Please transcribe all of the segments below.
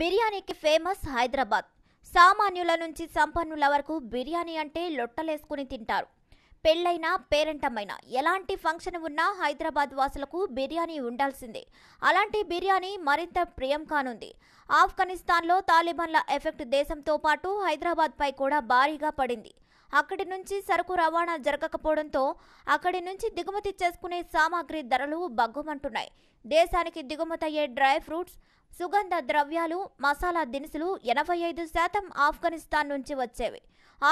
బిర్యానీకి ఫేమస్ హైదరాబాద్ సామాన్యుల నుంచి సంపన్నుల వరకు బిర్యానీ అంటే లొట్టలేసుకుని తింటారు పెళ్ళైనా పేరెంటమైనా ఎలాంటి ఫంక్షన్ ఉన్నా హైదరాబాద్ వాసులకు బిర్యానీ ఉండాల్సిందే అలాంటి బిర్యానీ మరింత ప్రియం కానుంది ఆఫ్ఘనిస్తాన్లో తాలిబాన్ల ఎఫెక్ట్ దేశంతో పాటు హైదరాబాద్పై కూడా భారీగా పడింది అక్కడి నుంచి సరుకు రవాణా జరగకపోవడంతో అక్కడి నుంచి దిగుమతి చేసుకునే సామాగ్రి ధరలు బగ్గుమంటున్నాయి దేశానికి దిగుమతయ్యే డ్రై ఫ్రూట్స్ సుగంధ ద్రవ్యాలు మసాలా దినుసులు ఎనభై ఐదు శాతం ఆఫ్ఘనిస్తాన్ నుంచి వచ్చేవి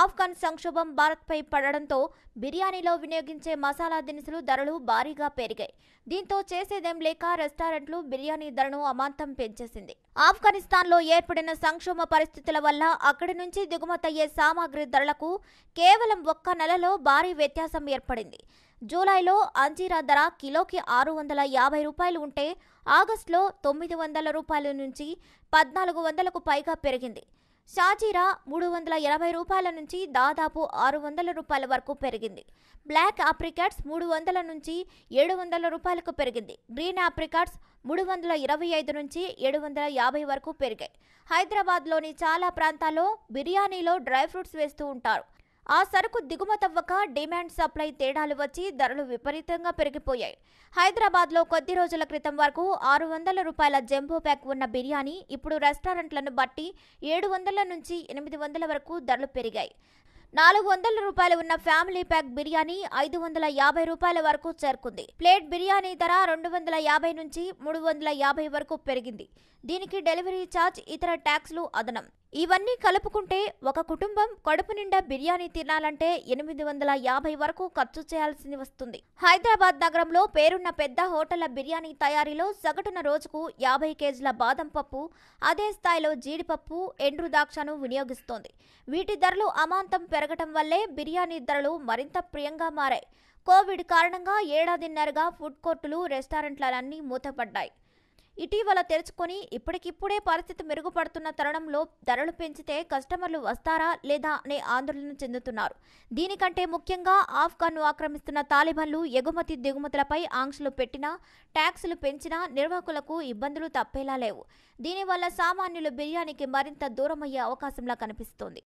ఆఫ్ఘన్ సంక్షోభం భారత్పై పడడంతో బిర్యానీలో వినియోగించే మసాలా దినుసులు ధరలు భారీగా పెరిగాయి దీంతో చేసేదేం లేక రెస్టారెంట్లు బిర్యానీ ధరను అమాంతం పెంచేసింది ఆఫ్ఘనిస్తాన్లో ఏర్పడిన సంక్షోభ పరిస్థితుల వల్ల అక్కడి నుంచి దిగుమతయ్యే సామాగ్రి ధరలకు కేవలం ఒక్క నెలలో భారీ వ్యత్యాసం ఏర్పడింది జూలైలో అంజీరా ధర కిలోకి ఆరు వందల యాభై రూపాయలు ఉంటే ఆగస్టులో తొమ్మిది వందల రూపాయల నుంచి పద్నాలుగు వందలకు పైగా పెరిగింది షాజీరా మూడు వందల ఎనభై రూపాయల నుంచి దాదాపు ఆరు వందల రూపాయల వరకు పెరిగింది బ్లాక్ ఆప్రికాట్స్ మూడు వందల నుంచి ఏడు వందల రూపాయలకు పెరిగింది గ్రీన్ ఆప్రికాట్స్ మూడు వందల ఇరవై ఐదు నుంచి ఏడు వందల యాభై వరకు పెరిగాయి హైదరాబాద్లోని చాలా ప్రాంతాల్లో బిర్యానీలో డ్రై ఫ్రూట్స్ వేస్తూ ఉంటారు ఆ సరుకు దిగుమతవ్వక డిమాండ్ సప్లై తేడాలు వచ్చి ధరలు విపరీతంగా పెరిగిపోయాయి హైదరాబాద్లో కొద్ది రోజుల క్రితం వరకు ఆరు వందల రూపాయల జంబో ప్యాక్ ఉన్న బిర్యానీ ఇప్పుడు రెస్టారెంట్లను బట్టి ఏడు వందల నుంచి ఎనిమిది వందల వరకు ధరలు పెరిగాయి నాలుగు వందల రూపాయలు ఉన్న ఫ్యామిలీ ప్యాక్ బిర్యానీ ఐదు వందల యాభై రూపాయల వరకు చేరుకుంది ప్లేట్ బిర్యానీ ధర రెండు వందల యాభై నుంచి మూడు వందల యాభై వరకు పెరిగింది దీనికి డెలివరీ ఛార్జ్ ఇతర ట్యాక్స్లు అదనం ఇవన్నీ కలుపుకుంటే ఒక కుటుంబం కడుపు నిండా బిర్యానీ తినాలంటే ఎనిమిది వందల యాభై వరకు ఖర్చు చేయాల్సి వస్తుంది హైదరాబాద్ నగరంలో పేరున్న పెద్ద హోటళ్ల బిర్యానీ తయారీలో సగటున రోజుకు యాభై కేజీల బాదం పప్పు అదే స్థాయిలో జీడిపప్పు ఎండ్రు ద్రాక్షను వినియోగిస్తోంది వీటి ధరలు అమాంతం పెరగటం వల్లే బిర్యానీ ధరలు మరింత ప్రియంగా మారాయి కోవిడ్ కారణంగా ఏడాదిన్నరగా ఫుడ్ కోర్టులు రెస్టారెంట్లన్నీ మూతపడ్డాయి ఇటీవల తెరుచుకొని ఇప్పటికిప్పుడే పరిస్థితి మెరుగుపడుతున్న తరుణంలో ధరలు పెంచితే కస్టమర్లు వస్తారా లేదా అనే ఆందోళన చెందుతున్నారు దీనికంటే ముఖ్యంగా ఆఫ్ఘన్ను ఆక్రమిస్తున్న తాలిబన్లు ఎగుమతి దిగుమతులపై ఆంక్షలు పెట్టినా ట్యాక్సులు పెంచినా నిర్వాహకులకు ఇబ్బందులు తప్పేలా లేవు దీనివల్ల సామాన్యులు బిర్యానీకి మరింత దూరమయ్యే అవకాశంలా కనిపిస్తోంది